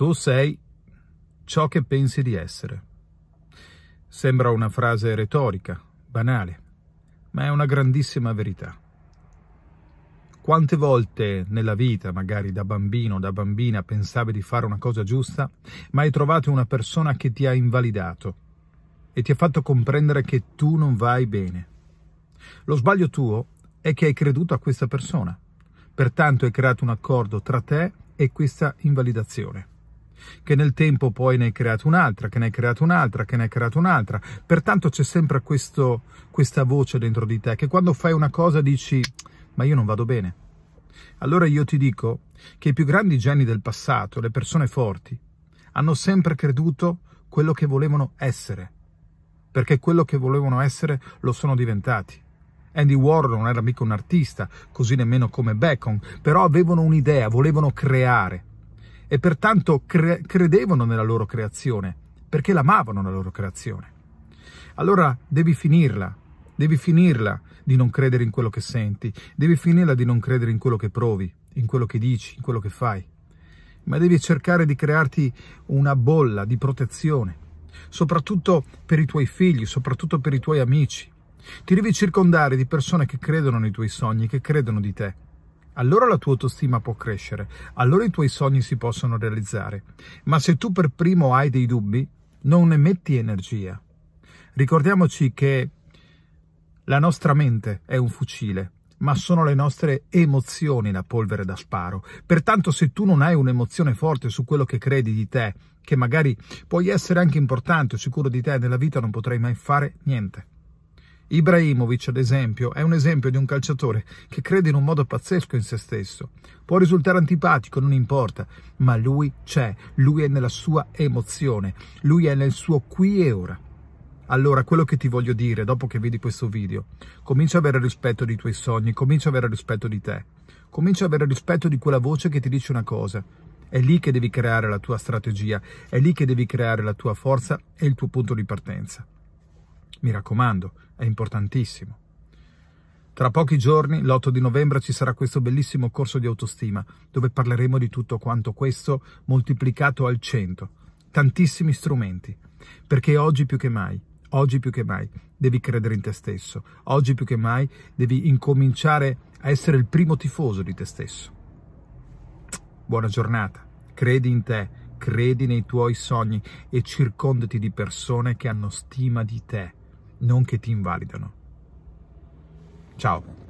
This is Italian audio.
Tu sei ciò che pensi di essere. Sembra una frase retorica, banale, ma è una grandissima verità. Quante volte nella vita, magari da bambino o da bambina, pensavi di fare una cosa giusta, ma hai trovato una persona che ti ha invalidato e ti ha fatto comprendere che tu non vai bene. Lo sbaglio tuo è che hai creduto a questa persona, pertanto hai creato un accordo tra te e questa invalidazione che nel tempo poi ne hai creato un'altra, che ne hai creato un'altra, che ne hai creato un'altra. Pertanto c'è sempre questo, questa voce dentro di te che quando fai una cosa dici ma io non vado bene. Allora io ti dico che i più grandi geni del passato, le persone forti, hanno sempre creduto quello che volevano essere, perché quello che volevano essere lo sono diventati. Andy Warren non era mica un artista, così nemmeno come Bacon, però avevano un'idea, volevano creare e pertanto cre- credevano nella loro creazione, perché l'amavano la loro creazione. Allora devi finirla, devi finirla di non credere in quello che senti, devi finirla di non credere in quello che provi, in quello che dici, in quello che fai, ma devi cercare di crearti una bolla di protezione, soprattutto per i tuoi figli, soprattutto per i tuoi amici. Ti devi circondare di persone che credono nei tuoi sogni, che credono di te allora la tua autostima può crescere, allora i tuoi sogni si possono realizzare. Ma se tu per primo hai dei dubbi, non emetti energia. Ricordiamoci che la nostra mente è un fucile, ma sono le nostre emozioni la polvere da sparo. Pertanto se tu non hai un'emozione forte su quello che credi di te, che magari puoi essere anche importante o sicuro di te nella vita, non potrai mai fare niente. Ibrahimovic, ad esempio, è un esempio di un calciatore che crede in un modo pazzesco in se stesso. Può risultare antipatico, non importa, ma lui c'è, lui è nella sua emozione, lui è nel suo qui e ora. Allora, quello che ti voglio dire dopo che vedi questo video, comincia ad avere rispetto dei tuoi sogni, comincia ad avere rispetto di te, comincia ad avere rispetto di quella voce che ti dice una cosa. È lì che devi creare la tua strategia, è lì che devi creare la tua forza e il tuo punto di partenza. Mi raccomando, è importantissimo. Tra pochi giorni, l'8 di novembre, ci sarà questo bellissimo corso di autostima, dove parleremo di tutto quanto questo moltiplicato al 100. Tantissimi strumenti, perché oggi più che mai, oggi più che mai, devi credere in te stesso. Oggi più che mai devi incominciare a essere il primo tifoso di te stesso. Buona giornata, credi in te, credi nei tuoi sogni e circondati di persone che hanno stima di te non che ti invalidano. Ciao.